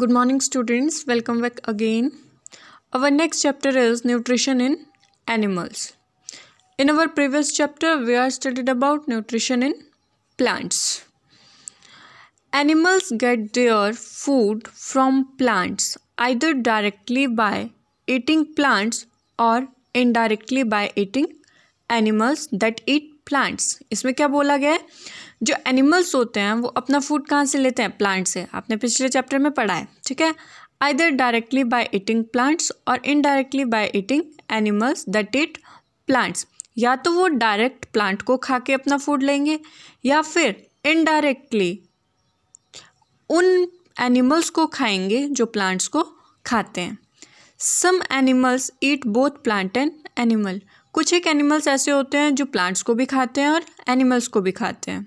Good morning students welcome back again our next chapter is nutrition in animals in our previous chapter we are studied about nutrition in plants animals get their food from plants either directly by eating plants और indirectly by eating animals that eat plants इसमें क्या बोला गया है जो animals होते हैं वो अपना फूड कहाँ से लेते हैं प्लांट से आपने पिछले चैप्टर में पढ़ा है ठीक है either directly by eating plants और indirectly by eating animals that it plants या तो वो डायरेक्ट प्लांट को खा के अपना फूड लेंगे या फिर इनडायरेक्टली उन एनिमल्स को खाएंगे जो प्लांट्स को खाते हैं some animals eat both plant and animal कुछ एक एनिमल्स ऐसे होते हैं जो प्लांट्स को भी खाते हैं और एनिमल्स को भी खाते हैं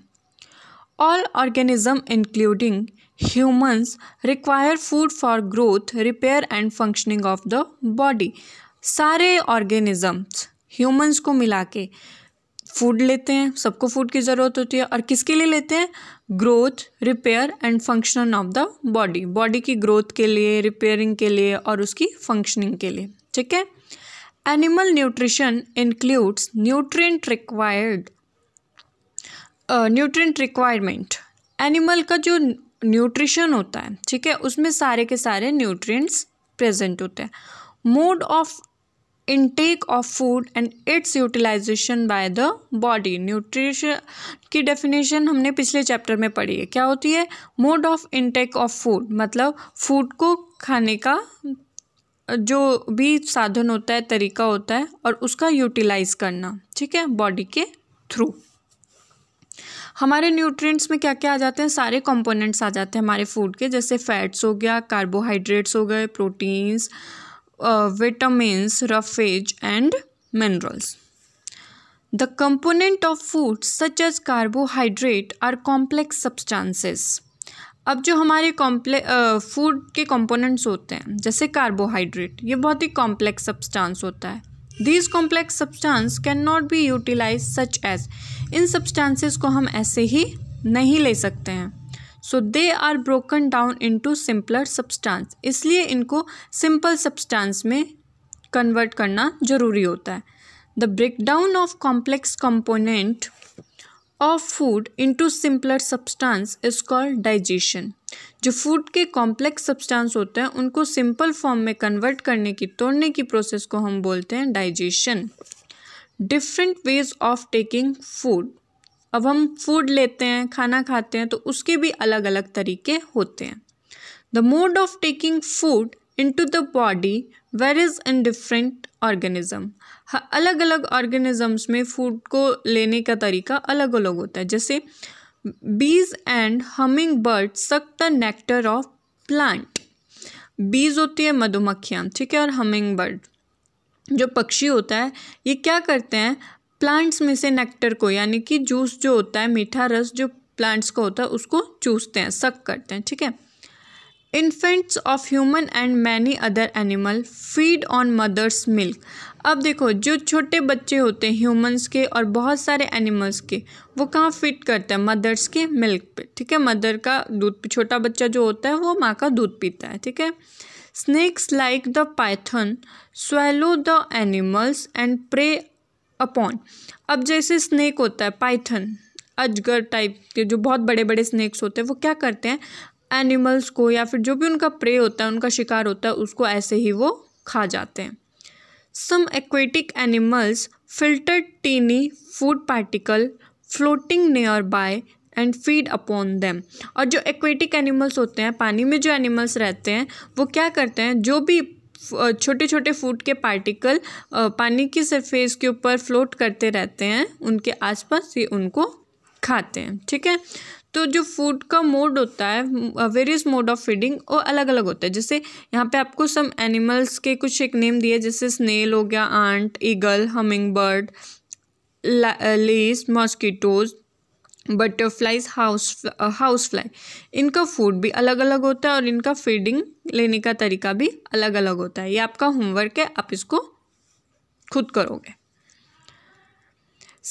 All organisms including humans require food for growth, repair and functioning of the body. सारे organisms humans को मिला के फूड लेते हैं सबको फूड की ज़रूरत होती है और किसके लिए लेते हैं growth repair and function of the body body की ग्रोथ के लिए रिपेयरिंग के लिए और उसकी फंक्शनिंग के लिए ठीक है animal nutrition includes nutrient required nutrient requirement animal का जो न्यूट्रिशन होता है ठीक है उसमें सारे के सारे न्यूट्रिएंट्स प्रेजेंट होते हैं mode of intake of food and its utilization by the body nutrition की डेफिनेशन हमने पिछले चैप्टर में पढ़ी है क्या होती है mode of intake of food मतलब फूड को खाने का जो भी साधन होता है तरीका होता है और उसका यूटिलाइज करना ठीक है बॉडी के थ्रू हमारे न्यूट्रिएंट्स में क्या क्या आ जाते हैं सारे कंपोनेंट्स आ जाते हैं हमारे फूड के जैसे फैट्स हो गया कार्बोहाइड्रेट्स हो गए proteins vitamins roughage and minerals the component of food such as carbohydrate are complex substances अब जो हमारे कॉम्प्ले फूड के कंपोनेंट्स होते हैं जैसे कार्बोहाइड्रेट ये बहुत ही कॉम्प्लेक्स सब्सटेंस होता है these complex substance cannot be utilize such as इन सब्सटेंसेस को हम ऐसे ही नहीं ले सकते हैं so they are broken down into simpler substance इसलिए इनको सिंपल सब्सटेंस में कन्वर्ट करना जरूरी होता है the breakdown of complex component of food into simpler substance is called digestion जो फूड के कॉम्प्लेक्स सब्सटेंस होते हैं उनको सिंपल फॉर्म में कन्वर्ट करने की तोड़ने की प्रोसेस को हम बोलते हैं digestion different ways of taking food अब हम फूड लेते हैं खाना खाते हैं तो उसके भी अलग अलग तरीके होते हैं the mode of taking food into the body where is in different organism अलग अलग ऑर्गेनिजम्स में फूड को लेने का तरीका अलग अलग होता है जैसे bees and hummingbird suck the nectar of plant bees होती है मधुमक्खियाँ ठीक है और हमिंग बर्ड जो पक्षी होता है ये क्या करते हैं प्लांट्स में से नेक्टर को यानी कि जूस जो होता है मीठा रस जो प्लांट्स का होता है उसको चूसते हैं सक करते हैं ठीक है infants of human and many other animal feed on mother's milk अब देखो जो छोटे बच्चे होते हैं ह्यूमन्स के और बहुत सारे एनिमल्स के वो कहाँ फिट करते हैं मदर्स के मिल्क पे ठीक है मदर का दूध छोटा बच्चा जो होता है वो माँ का दूध पीता है ठीक है snakes like the python swallow the animals and prey upon अब जैसे स्नैक होता है पाइथन अजगर टाइप के जो बहुत बड़े बड़े स्नैक्स होते हैं वो क्या करते हैं एनिमल्स को या फिर जो भी उनका प्रे होता है उनका शिकार होता है उसको ऐसे ही वो खा जाते हैं some aquatic animals filter tiny food particle floating nearby and feed upon them और जो एक्वेटिक एनिमल्स होते हैं पानी में जो एनिमल्स रहते हैं वो क्या करते हैं जो भी छोटे छोटे फूड के पार्टिकल पानी की सरफेस के ऊपर फ्लोट करते रहते हैं उनके आसपास ये उनको खाते हैं ठीक है तो जो फूड का मोड होता है वेरियस मोड ऑफ फीडिंग वो अलग अलग होता है जैसे यहाँ पे आपको सम एनिमल्स के कुछ एक नेम दिए जैसे स्नेल हो गया ant eagle hummingbird lice mosquitoes butterflies house house fly इनका फूड भी अलग अलग होता है और इनका फीडिंग लेने का तरीका भी अलग अलग होता है ये आपका होमवर्क है आप इसको खुद करोगे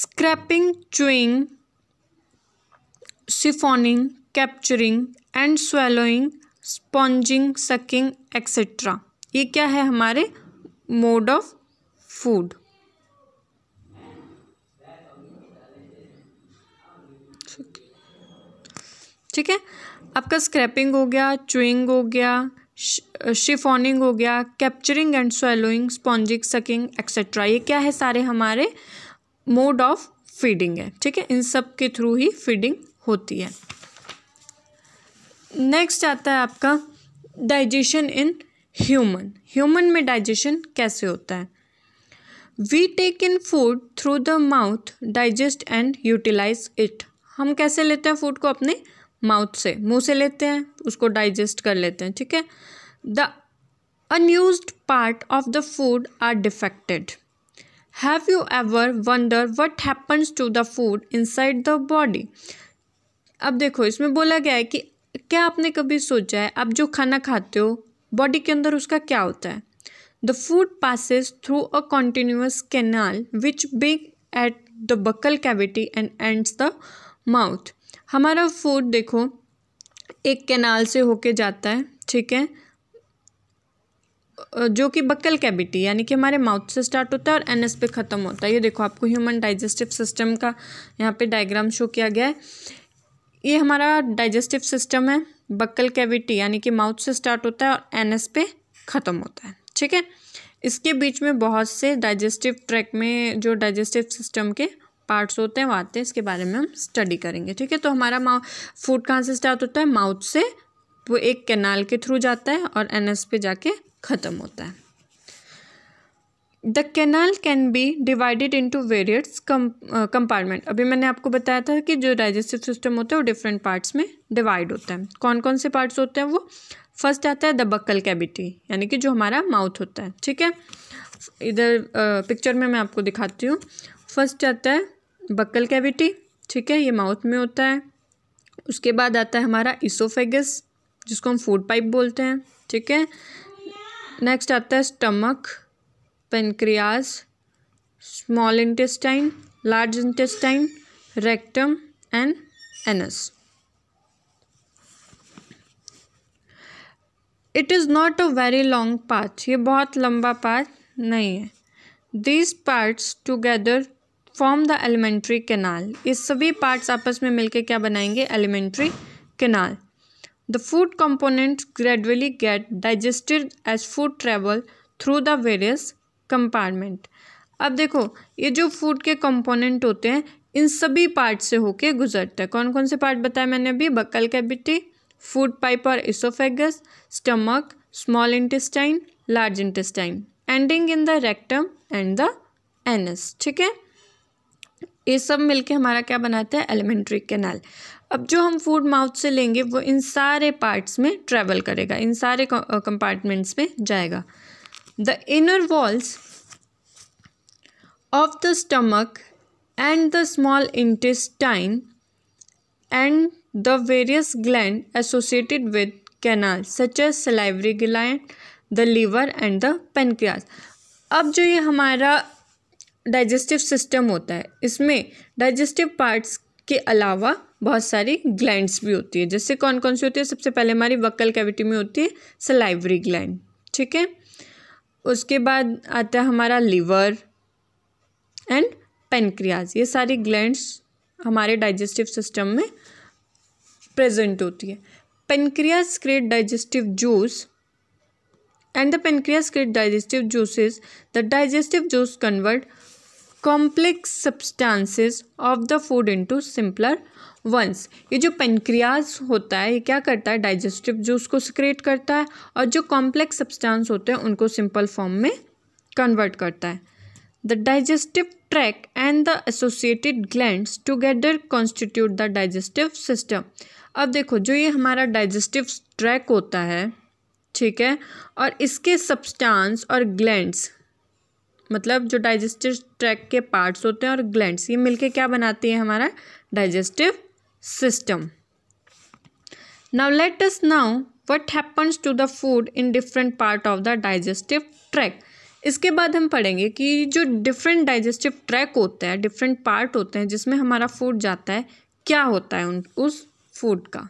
scraping chewing siphoning capturing and swallowing sponging sucking etcetera ये क्या है हमारे मोड ऑफ फूड ठीक है आपका स्क्रैपिंग हो गया चुइंग हो गया शिफोनिंग हो गया capturing and swallowing sponging sucking etcetera ये क्या है सारे हमारे मोड ऑफ फीडिंग है ठीक है इन सब के थ्रू ही फीडिंग होती है नेक्स्ट आता है आपका डाइजेशन इन ह्यूमन ह्यूमन में डाइजेशन कैसे होता है we take in food through the mouth digest and utilize it हम कैसे लेते हैं फूड को अपने माउथ से मुंह से लेते हैं उसको डाइजेस्ट कर लेते हैं ठीक है the unused part of the food are defecated have you ever wonder what happens to the food inside the body अब देखो इसमें बोला गया है कि क्या आपने कभी सोचा है आप जो खाना खाते हो बॉडी के अंदर उसका क्या होता है the food passes through a continuous canal which बिग at the buccal cavity and ends the mouth हमारा फूड देखो एक कैनाल से होके जाता है ठीक है जो कि बकल कैविटी यानी कि हमारे माउथ से स्टार्ट होता है और एनएस पे ख़त्म होता है ये देखो आपको ह्यूमन डाइजेस्टिव सिस्टम का यहाँ पे डायग्राम शो किया गया है ये हमारा डाइजेस्टिव सिस्टम है बक्कल कैविटी यानी कि माउथ से स्टार्ट होता है और एस पे ख़त्म होता है ठीक है इसके बीच में बहुत से डाइजेस्टिव ट्रैक में जो डाइजेस्टिव सिस्टम के पार्ट्स होते हैं वो आते हैं इसके बारे में हम स्टडी करेंगे ठीक है तो हमारा माउ फूड कहाँ से स्टार्ट होता है माउथ से वो एक कैनाल के थ्रू जाता है और एस पे जाके ख़त्म होता है the canal can be divided into various compartment अभी मैंने आपको बताया था कि जो डाइजेस्टिव सिस्टम होता है वो डिफरेंट पार्ट्स में डिवाइड होता है कौन कौन से पार्ट्स होते हैं वो फर्स्ट आता है द बक्कल कैबिटी यानी कि जो हमारा माउथ होता है ठीक है इधर पिक्चर में मैं आपको दिखाती हूँ फर्स्ट आता है बक्कल कैविटी ठीक है ये माउथ में होता है उसके बाद आता है हमारा इसोफेगस जिसको हम फूड पाइप बोलते हैं ठीक है नेक्स्ट आता है stomach pancreas small intestine large intestine rectum and anus it is not a very long path ये बहुत लंबा पाथ नहीं है these parts together form the alimentary canal ये सभी पार्ट्स आपस में मिलकर क्या बनाएंगे alimentary canal the food components gradually get digested as food travel through the various compartment अब देखो ये जो फूड के कंपोनेंट होते हैं इन सभी पार्ट से होके गुजरता है कौन कौन से पार्ट बताया मैंने अभी बकल कैबिटी फूड पाइप और oesophagus stomach small intestine large intestine ending in the rectum and the anus ठीक है ये सब मिलके हमारा क्या बनाता है एलिमेंट्री कैनाल अब जो हम फूड माउथ से लेंगे वो इन सारे पार्ट्स में ट्रेवल करेगा इन सारे कंपार्टमेंट्स में जाएगा the inner walls of the stomach and the small intestine and the various gland associated with canal such as salivary gland the liver and the pancreas अब जो ये हमारा डाइजेस्टिव सिस्टम होता है इसमें डाइजेस्टिव पार्ट्स के अलावा बहुत सारी ग्लैंड्स भी होती है जैसे कौन कौन सी होती है सबसे पहले हमारी वक्ल कैविटी में होती है सलाइवरी ग्लैंड ठीक है उसके बाद आता है हमारा लीवर एंड पेनक्रियाज ये सारी ग्लैंड्स हमारे डाइजेस्टिव सिस्टम में प्रेजेंट होती है pancreas create digestive juice and the pancreas secrete digestive juices the digestive juice convert complex substances of the food into simpler ones ये जो पेनक्रियाज होता है ये क्या करता है डाइजेस्टिव जूस को सिक्रेट करता है और जो कॉम्प्लेक्स सब्सटेंस होते हैं उनको सिंपल फॉर्म में कन्वर्ट करता है the digestive tract and the associated glands together constitute the digestive system अब देखो जो ये हमारा डाइजेस्टिव ट्रैक होता है ठीक है और इसके सब्सटेंस और ग्लैंड्स मतलब जो डाइजेस्टिव ट्रैक के पार्ट्स होते हैं और ग्लैंड्स ये मिलके क्या बनाती है हमारा digestive system now let us now what happens to the food in different part of the digestive tract इसके बाद हम पढ़ेंगे कि जो डिफरेंट डाइजेस्टिव ट्रैक होते हैं डिफरेंट पार्ट होते हैं जिसमें हमारा फूड जाता है क्या होता है उन उस फूड का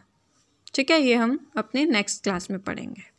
ठीक है ये हम अपने नेक्स्ट क्लास में पढ़ेंगे